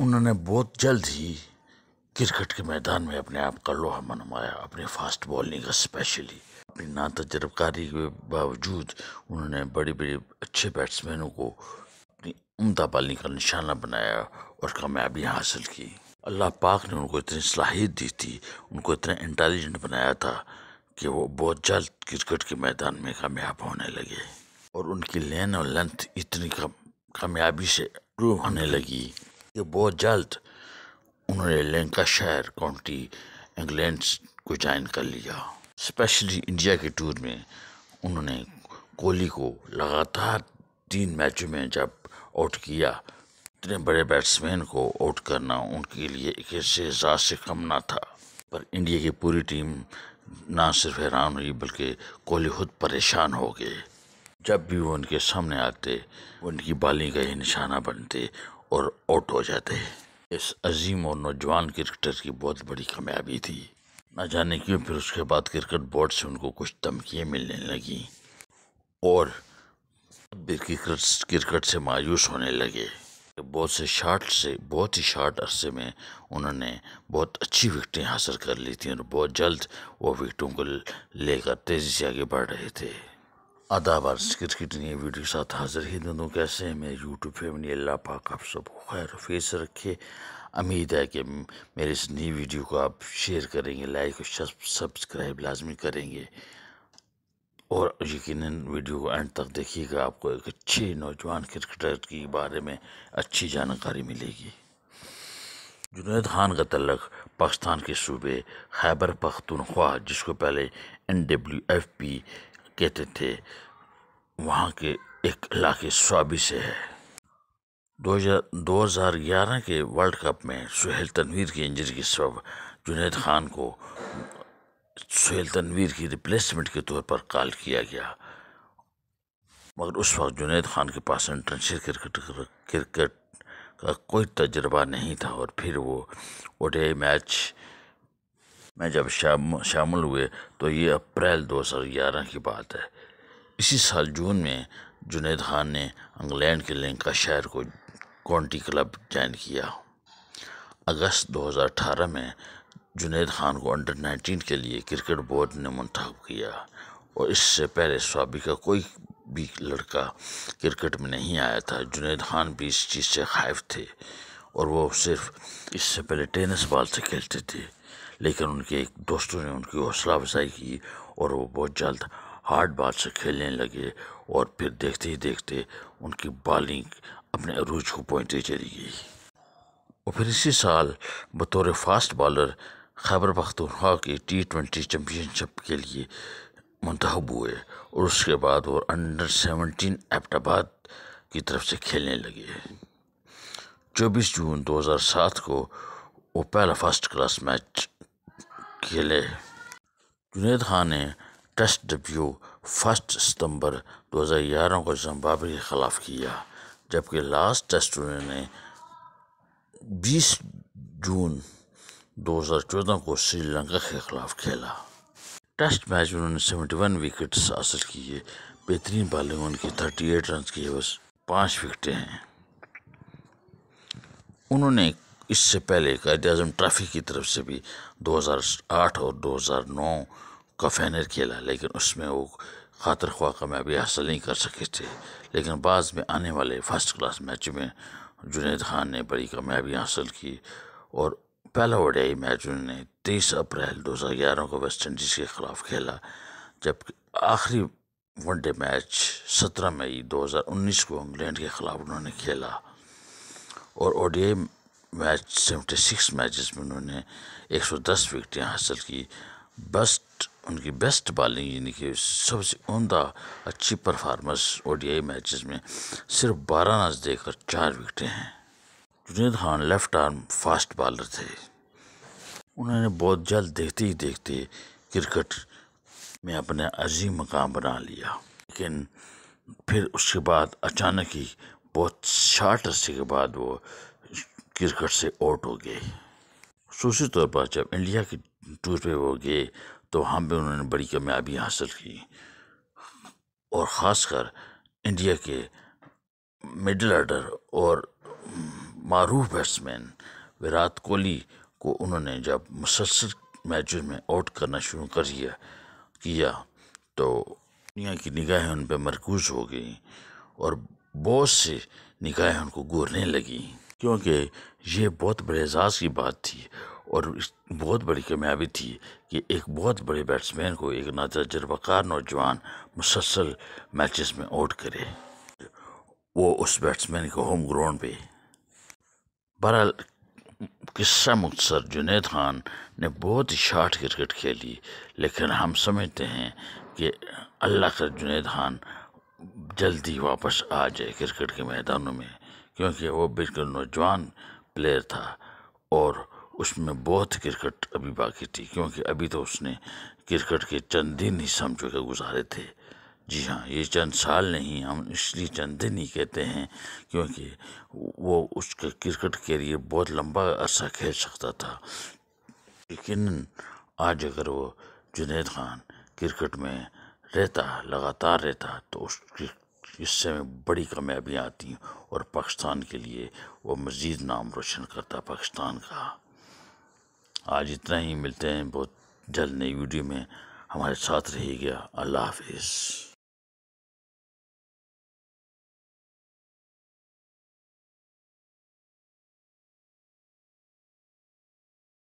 उन्होंने बहुत जल्द ही क्रिकेट के मैदान में अपने आप का लोहा मनवाया अपनी फास्ट बॉलिंग का स्पेशली अपनी ना तजर्बकारी के बावजूद उन्होंने बड़े बड़े अच्छे बैट्समैनों को अपनी उमदा बॉलिंग का निशाना बनाया और कामयाबी हासिल की अल्लाह पाक ने उनको इतनी सलाहियत दी थी उनको इतना इंटेलिजेंट बनाया था कि वो बहुत जल्द क्रिकेट के मैदान में कामयाब होने लगे और उनकी लेन और लेंथ इतनी कामयाबी से प्रूव होने लगी कि बहुत जल्द उन्होंने लंकाशायर काउंटी इंग्लैंड को ज्वाइन कर लिया स्पेशली इंडिया के टूर में उन्होंने कोहली को लगातार तीन मैचों में जब आउट किया इतने बड़े बैट्समैन को आउट करना उनके लिए कैसे हजार से कम ना था पर इंडिया की पूरी टीम ना सिर्फ हैरान हुई बल्कि कोहली खुद परेशान हो गए जब भी वो उनके सामने आते उनकी बाली का ही निशाना बनते और आउट हो जाते इस अजीम और नौजवान क्रिकेटर की बहुत बड़ी कामयाबी थी ना जाने क्यों फिर उसके बाद क्रिकेट बोर्ड से उनको कुछ धमकियाँ मिलने लगीं और क्रिकेट क्रिकेट से मायूस होने लगे बहुत से शार्ट से बहुत ही शार्ट अरसे में उन्होंने बहुत अच्छी विकटें हासिल कर ली थी और बहुत जल्द वो विकटों को लेकर तेज़ी से आगे बढ़ रहे थे आदाब दुनिया वीडियो के साथ हाजिर ही दोनों कैसे हैं मेरे यूट्यूब फैमिली अल्लाह पाक आप सब खैर फेस रखे उम्मीद है कि मेरे इस नई वीडियो को आप शेयर करेंगे लाइक और सब्सक्राइब लाजमी करेंगे और यकीन वीडियो को एंड तक देखिएगा आपको एक अच्छे नौजवान क्रिकेटर के बारे में अच्छी जानकारी मिलेगी जुनेद खान का तलक पाकिस्तान के सूबे खैबर पख्तनख्वा जिसको पहले एन डब्ल्यू एफ पी कहते थे वहाँ के एक इलाके स्वाबी से है दो हजार ग्यारह के वर्ल्ड कप में सुहेल तनवीर की इंजरी के सब जुनेद खान को सुहेल तनवीर की रिप्लेसमेंट के तौर पर कॉल किया गया मगर उस वक्त जुनेद खान के पास इंटर्नशिप क्रिकेट क्रिकेट का कोई तजर्बा नहीं था और फिर वो ओडे मैच में जब शाम शामिल हुए तो ये अप्रैल 2011 की बात है इसी साल जून में जुनेद खान ने इंग्लैंड के लिंका शहर को कॉन्टी क्लब ज्वाइन किया अगस्त 2018 में जुनेद खान को अंडर 19 के लिए क्रिकेट बोर्ड ने मंतब किया और इससे पहले स्वाबी का कोई भी लड़का क्रिकेट में नहीं आया था जुनेद खान भी इस चीज़ से खाइफ थे और वो सिर्फ इससे पहले टेनिस बॉल से खेलते थे लेकिन उनके एक दोस्तों ने उनकी हौसला अफजाई की और वो बहुत जल्द हार्ड बॉल से खेलने लगे और फिर देखते ही देखते उनकी बॉलिंग अपने अरूज को पहुँचती चली गई और फिर इसी साल बतौर फास्ट बॉलर खैबर पख्तनखा की टी ट्वेंटी चैम्पियनशिप के लिए मंतब हुए और उसके बाद वो अंडर सेवनटीन एबटाबाद की तरफ से खेलने लगे चौबीस जून 2007 को वो पहला फर्स्ट क्लास मैच खेले जुनेद खान ने टेस्ट डेब्यू फर्स्ट सितंबर 2011 को जम्बावे के ख़िलाफ़ किया जबकि लास्ट टेस्ट उन्होंने 20 जून 2014 को श्रीलंका के ख़िलाफ़ खेला टेस्ट मैच में उन्होंने 71 विकेट्स हासिल किए बेहतरीन बॉलिंग उनकी 38 रन की बस पाँच विकटें हैं उन्होंने इससे पहले कायद अजम ट्रॉफ़ी की तरफ से भी 2008 और 2009 का फैनर खेला लेकिन उसमें वो खातर ख्वा कामयाबी हासिल नहीं कर सके थे लेकिन बाद में आने वाले फर्स्ट क्लास मैच में जुनेद खान ने बड़ी कामयाबी हासिल की और पहला ओडियाई मैच उन्होंने तेईस अप्रैल 2011 को वेस्ट इंडीज़ के ख़िलाफ़ खेला जबकि आखिरी वनडे मैच 17 मई 2019 को इंग्लैंड के ख़िलाफ़ उन्होंने खेला और ODI match seventy six matches में उन्होंने एक सौ दस विकटें हासिल की बेस्ट उनकी बेस्ट बॉलिंग यानी कि सबसे उमदा अच्छी डी आई मैचेस में सिर्फ बारह रन देकर चार विकटें हैं Junaid Khan left arm fast bowler थे उन्होंने बहुत जल्द देखते ही देखते क्रिकेट में अपने अजीम मकाम बना लिया लेकिन फिर उसके बाद अचानक ही बहुत शार्ट अरसे के बाद वो क्रिकेट से आउट हो गए सूची तौर पर जब इंडिया की टूर पे वो गए तो वहाँ पर उन्होंने बड़ी कामयाबी हासिल की और ख़ासकर इंडिया के मिडल आर्डर और मरूफ बैट्समैन विराट कोहली को उन्होंने जब मुसलसल मैचों में आउट करना शुरू कर दिया किया तो दुनिया की निगाहें उन पर मरकूज हो गई और बहुत से निगाहें उनको घूरने लगी क्योंकि ये बहुत बड़े एजाज़ की बात थी और बहुत बड़ी कामयाबी थी कि एक बहुत बड़े बैट्समैन को एक ना नातजर्बाकार नौजवान मुसलसल मैच में आउट करे वो उस बैट्समैन को होम ग्राउंड पे बहरहाल किस्सा मुख्तर जुनेद खान ने बहुत ही शार्ट क्रिकेट खेली लेकिन हम समझते हैं कि अल्लाह कर जुनेद खान जल्दी वापस आ जाए क्रिकेट के मैदानों में क्योंकि वो बिल्कुल नौजवान प्लेयर था और उसमें बहुत क्रिकेट अभी बाकी थी क्योंकि अभी तो उसने क्रिकेट के चंद दिन ही समझो के गुजारे थे जी हाँ ये चंद साल नहीं हम इसलिए चंद दिन ही कहते हैं क्योंकि वो उसके क्रिकेट के लिए बहुत लंबा अरसा खेल सकता था लेकिन आज अगर वो जुनेद खान क्रिकेट में रहता लगातार रहता तो उसकी हिस्से में बड़ी कामयाबियाँ आती हैं और पाकिस्तान के लिए वो मज़ीद नाम रोशन करता पाकिस्तान का आज इतना ही मिलते हैं बहुत जल्द नई वीडियो में हमारे साथ रहिएगा अल्लाह हाफिज़